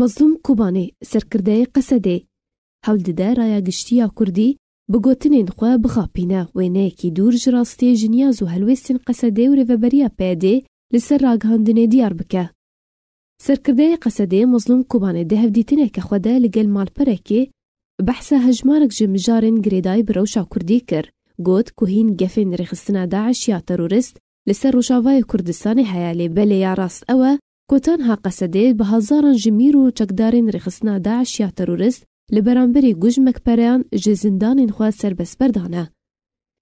مظلوم کوبانی سرکرده قصده حول دیده رایا گشتی کردی بگوتن این خواه بخاپینا و اینه که دور جراستی جنیاز و هلویستین قصده و ریوبریا پیده لسر راگهاندنه دیار بکه سرکرده قصده مظلوم کوبانی ده هف دیتنه که خوده لگل مال پره که بحث هجمارک جمجارن گریدای بروشا کردی کر گوت کوهین گفین ریخستنا داعش یا ترورست لسر روشاوای کردستان حیالی بله یا راست اوه کۆتان هاقەسەدێ بە هەزاران ji mîr û çekdarên rêxistina daeş ya terorist li beramberê gujmekpereyan ji zindanên xwe serbestber dane.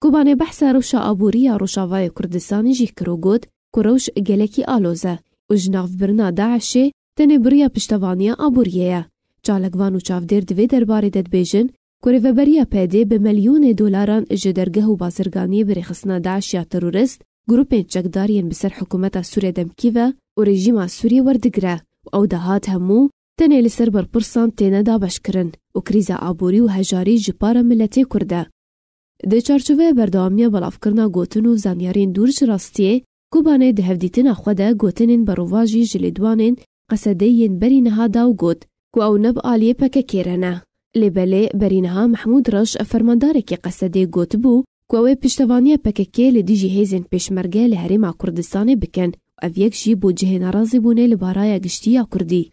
Kobanê behsa rewşa aboriya Roşavayê Kurdistanê jî kir û got ku rewş gelekî aloze û ji navbirna daeşê tenê biriya piştevaniya aboriye ye. Çalekvan û çavdêr divê derbarê de dibêjin ku rêveberiya PD bi melyûnê dolaran ji dergeh û bazirganiyê bi rêxistina daeş ya terorist گروپی جگداریان بسر حکومت سوریا دم کیفا و رژیم سوریا وردگرا همو تنه لسر بر پرسان دا بشکرن و کریز عبوری و هجاری جپار ملتی چارچوه بردامیه بلاف کرنا گوتن و زنیارین دورج راستیه کوبانه ده هفدیتن اخوده گوتنین برواجی داو گوت و او نب آلیه پکه کیرنه. لبله محمود رش فرمانداره که قصده بو كواوي پشتوانیه پککه لدیجی هیزن پیشمرگه لحریما کردستانه بکن و او یک جی بو جه نرازی بونه لبارای گشتیا کردی.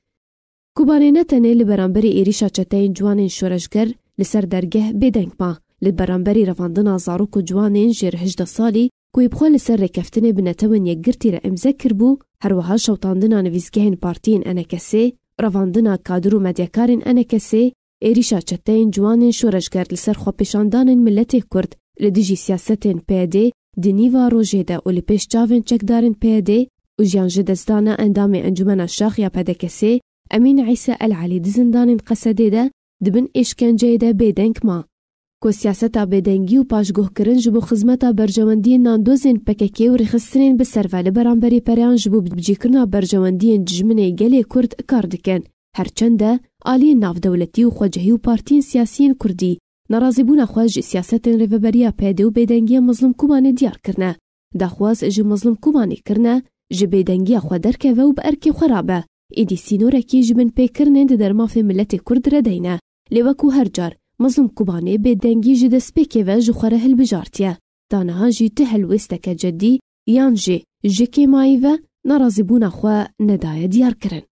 کوبانه نتنه لبرانبری ایریشا چتین جوان شورشگر لسر درگه بدنگ ما لبرانبری رواندنا زاروک و جوانین جر هجده سالی کوی بخوا لسر رکفتنه بنتوان یک گرتی را امزه کربو هروها شوتاندنا نویزگهین پارتین انکسی رواندنا کادر مدیکارن انکسی انکسه ایریشا چتین جوانین شورشگر لسر خواه پیشاندانین ملت کرد لدجي سياستين بادي دنيفا روجي دا ولي بيش جافن جاك دارن بادي وجيان جدستانا اندامي انجمنا الشاخ يا بادكسي امين عيسى العلي دزندان قسدي دا دبن ايش كان جايدا بيدنك ما كو سياستا بيدنجي وباش جوه كرن جبو خزمتا برجواندين ناندوزين بكاكي ورخسرين بسرفا لبرامبري بريان جبو بجيكرنا برجواندين ججمني جالي كرد كاردكن هرچند آلی ناف دولتی و خواجهی و پارتین سیاسیین کردی ناراضی بونا خواج سیاست ریفبریا پیده و بیدنگی مظلوم کمانه دیار کرنه. دا خواز جی مظلوم کمانه کرنه جی بیدنگی خواه درکوه و بارکی خرابه. ایدی سینوره کی جی من پی کرنه دا در مافه ملت کرد ردینه. لیوکو هر جار مظلوم کمانه بیدنگی جی دست پی کهوه جی خواره هل بجارتیه. دانه جی تهل وستک جدی یان جی جی که مایوه ناراضی بونا خواه ندایه دیار کرنه.